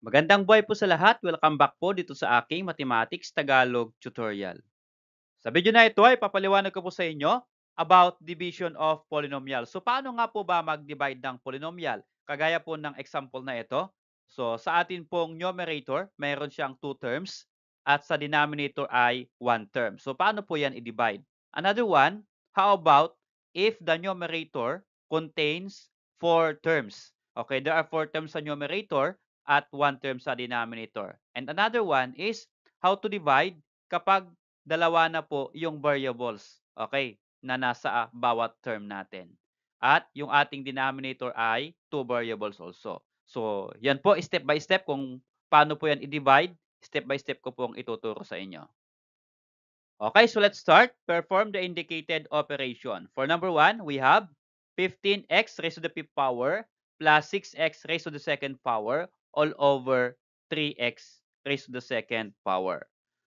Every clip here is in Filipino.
Magandang buhay po sa lahat. Welcome back po dito sa aking Mathematics Tagalog tutorial. Sa video na ito ay papaliwanag ko po sa inyo about division of polynomial. So paano nga po ba mag-divide ng polynomial? Kagaya po ng example na ito. So sa atin pong numerator, mayroon siyang 2 terms at sa denominator ay 1 term. So paano po yan i-divide? Another one, how about if the numerator contains 4 terms? Okay, there are 4 terms sa numerator at one term sa denominator. And another one is how to divide kapag dalawa na po yung variables, okay, na nasa ah, bawat term natin. At yung ating denominator ay two variables also. So, yan po step by step kung paano po yan i-divide, step by step ko pong ituturo sa inyo. Okay, so let's start. Perform the indicated operation. For number 1, we have 15x raised to the fifth power plus 6x raised to the second power all over 3x raised to the second power.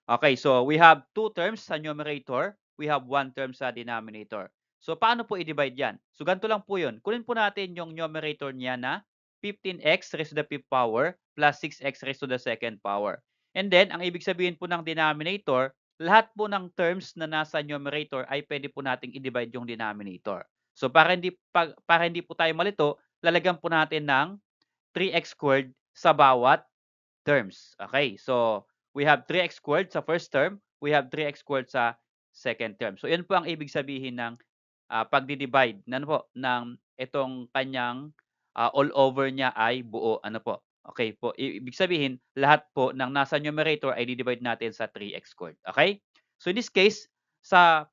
Okay, so we have two terms sa numerator. We have one term sa denominator. So, paano po i-divide yan? So, ganito lang po yun. Kunin po natin yung numerator niya na 15x raised to the 5 power plus 6x raised to the 2 power. And then, ang ibig sabihin po ng denominator, lahat po ng terms na nasa numerator ay pwede po nating i-divide yung denominator. So, para hindi, para hindi po tayo malito, lalagyan po natin ng 3x squared sa bawat terms. Okay, so we have 3x squared sa first term, we have 3x squared sa second term. So yun po ang ibig sabihin ng uh, pagdi-divide ano po ng itong kanyang uh, all over niya ay buo ano po. Okay po, ibig sabihin lahat po ng nasa numerator ay di-divide natin sa 3x squared. Okay? So in this case, sa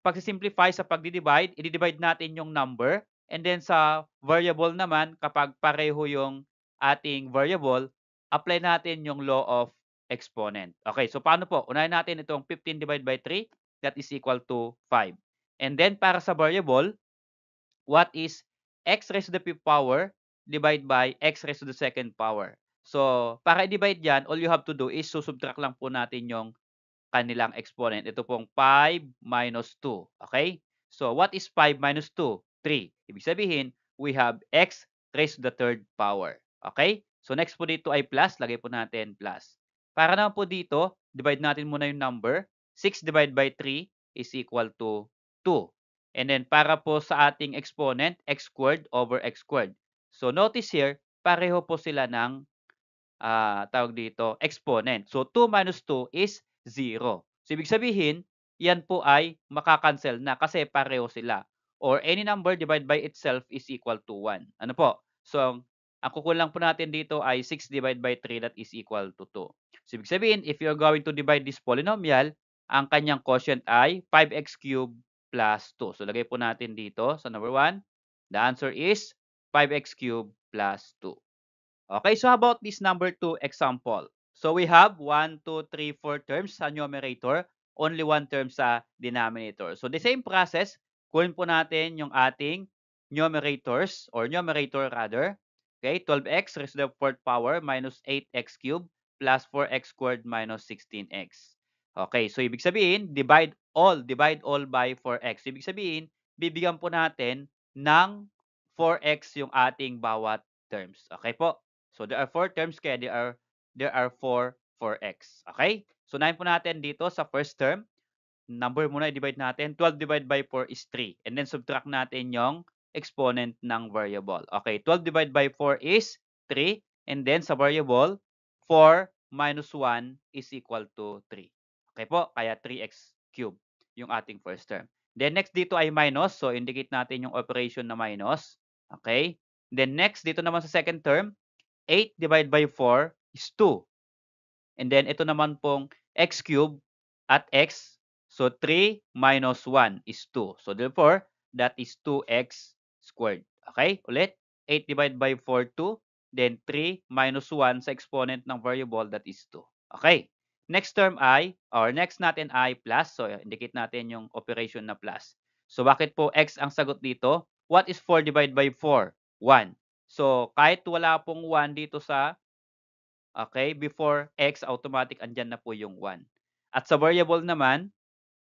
pagsisimplify sa pagdi-divide, i-divide natin yung number and then sa variable naman kapag pareho yung ating variable, apply natin yung law of exponent. Okay, so paano po? Unahin natin itong 15 divided by 3, that is equal to 5. And then para sa variable, what is x raised to the fifth power divided by x raised to the second power. So, para i-divide yan, all you have to do is susubtract lang po natin yung kanilang exponent. Ito pong 5 minus 2. Okay? So, what is 5 minus 2? 3. Ibig sabihin, we have x raised to the third power. Okay? So next po dito ay plus, lagay po natin plus. Para naman po dito, divide natin muna yung number. 6 divided by 3 is equal to 2. And then para po sa ating exponent, x squared over x squared. So notice here, pareho po sila ng uh, tawag dito, exponent. So 2 minus 2 is 0. So ibig sabihin, yan po ay makakancel na kasi pareho sila. Or any number divided by itself is equal to 1. Ano po? So ang kukulang po natin dito ay 6 divided by 3 that is equal to 2. So, ibig sabihin, if you are going to divide this polynomial, ang kanyang quotient ay 5x cubed plus 2. So, lagay po natin dito sa so, number 1. The answer is 5x cubed plus 2. Okay, so about this number 2 example? So, we have 1, 2, 3, 4 terms sa numerator, only 1 term sa denominator. So, the same process, kunin po natin yung ating numerators or numerator rather. Okay, 12x raised to the fourth power minus 8x cubed plus 4x squared minus 16x. Okay, so ibig sabihin, divide all, divide all by 4x. ibig sabihin, bibigyan po natin ng 4x yung ating bawat terms. Okay po? So, there are 4 terms kaya there are, there are 4 4x. Okay? So, 9 po natin dito sa first term. Number muna i-divide natin. 12 divided by 4 is 3. And then, subtract natin yung exponent ng variable. Okay, 12 divided by 4 is 3. And then sa variable, 4 minus 1 is equal to 3. Okay po, kaya 3x cube yung ating first term. Then next dito ay minus, so indicate natin yung operation na minus. Okay? Then next, dito naman sa second term, 8 divided by 4 is 2. And then ito naman pong x cube at x, so 3 minus 1 is 2. So therefore, that is 2x squared. Okay? Ulit, 8 divided by 4, 2. Then 3 minus 1 sa exponent ng variable that is 2. Okay? Next term i, or next natin i plus. So, indicate natin yung operation na plus. So, bakit po x ang sagot dito? What is 4 divided by 4? 1. So, kahit wala pong 1 dito sa, okay, before x, automatic andyan na po yung 1. At sa variable naman,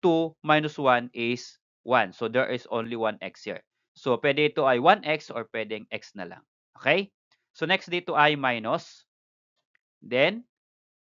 2 minus 1 is 1. So, there is only 1x here. So, pwede ito ay 1x or pwedeng x na lang. Okay? So, next dito ay minus. Then,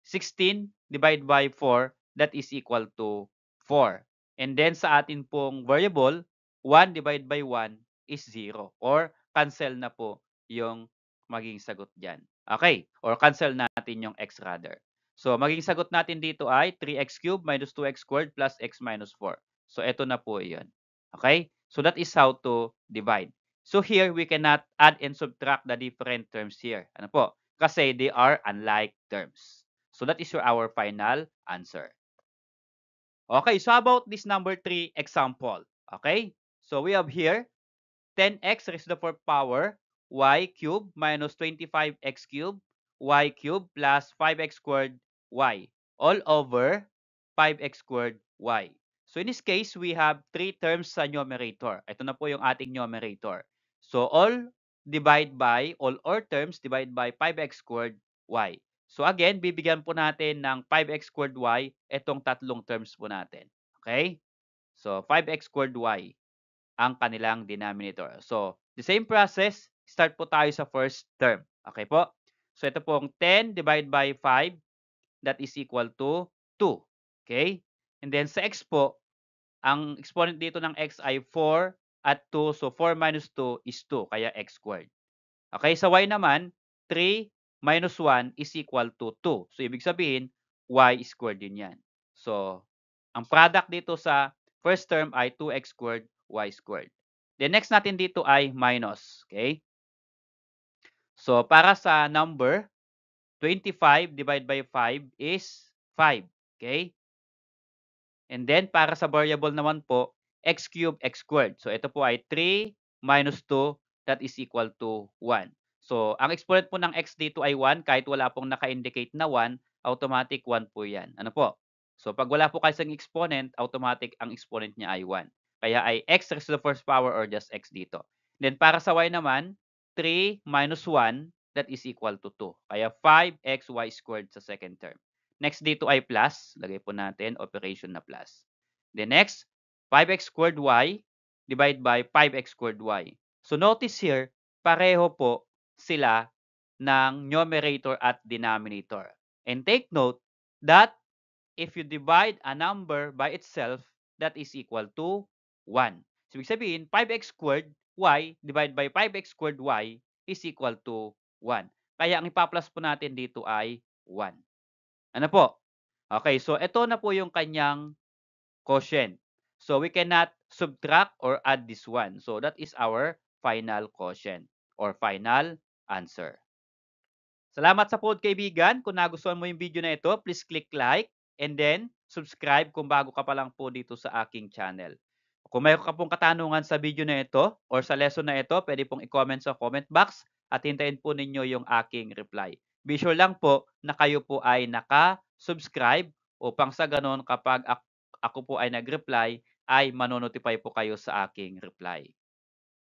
16 divided by 4, that is equal to 4. And then, sa atin pong variable, 1 divided by 1 is 0. Or, cancel na po yung maging sagot dyan. Okay? Or, cancel natin yung x rather. So, maging sagot natin dito ay 3x cubed minus 2x squared plus x minus 4. So, ito na po yun. Okay? So that is how to divide. So here, we cannot add and subtract the different terms here. Ano po? Kasi they are unlike terms. So that is our final answer. Okay, so about this number 3 example. Okay, so we have here 10x raised to the 4th power y cube minus 25x cube y cube plus 5x squared y all over 5x squared y. So in this case, we have three terms sa numerator. Ito na po yung ating numerator. So all divide by, all or terms divide by 5x squared y. So again, bibigyan po natin ng 5x squared y itong tatlong terms po natin. Okay? So 5x squared y ang kanilang denominator. So the same process, start po tayo sa first term. Okay po? So ito pong 10 divided by 5 that is equal to 2. Okay? And then sa x po, ang exponent dito ng x ay 4 at 2. So, 4 minus 2 is 2. Kaya x squared. Okay, sa y naman, 3 minus 1 is equal to 2. So, ibig sabihin, y squared din yan. So, ang product dito sa first term ay 2x squared y squared. The next natin dito ay minus. Okay? So, para sa number, 25 divided by 5 is 5. Okay? And then, para sa variable naman po, x cubed, x squared. So, ito po ay 3 minus 2 that is equal to 1. So, ang exponent po ng x dito ay 1. Kahit wala pong naka-indicate na 1, automatic 1 po yan. Ano po? So, pag wala po kasi ng exponent, automatic ang exponent niya ay 1. Kaya ay x raised to the first power or just x dito. Then, para sa y naman, 3 minus 1 that is equal to 2. Kaya 5xy squared sa second term. Next dito ay plus. Lagay po natin operation na plus. Then next, 5x squared y divided by 5x squared y. So notice here, pareho po sila ng numerator at denominator. And take note that if you divide a number by itself, that is equal to 1. So, ibig sabihin, 5x squared y divided by 5x squared y is equal to 1. Kaya ang ipa-plus po natin dito ay 1. Ano po? Okay, so ito na po yung kanyang quotient. So we cannot subtract or add this one. So that is our final quotient or final answer. Salamat sa pod kaibigan. Kung nagustuhan mo yung video na ito, please click like and then subscribe kung bago ka pa lang po dito sa aking channel. Kung mayroon ka pong katanungan sa video na ito or sa lesson na ito, pwede pong i-comment sa comment box at hintayin po ninyo yung aking reply. Be lang po na kayo po ay naka-subscribe upang sa ganon kapag ako po ay nag-reply ay manonotify po kayo sa aking reply.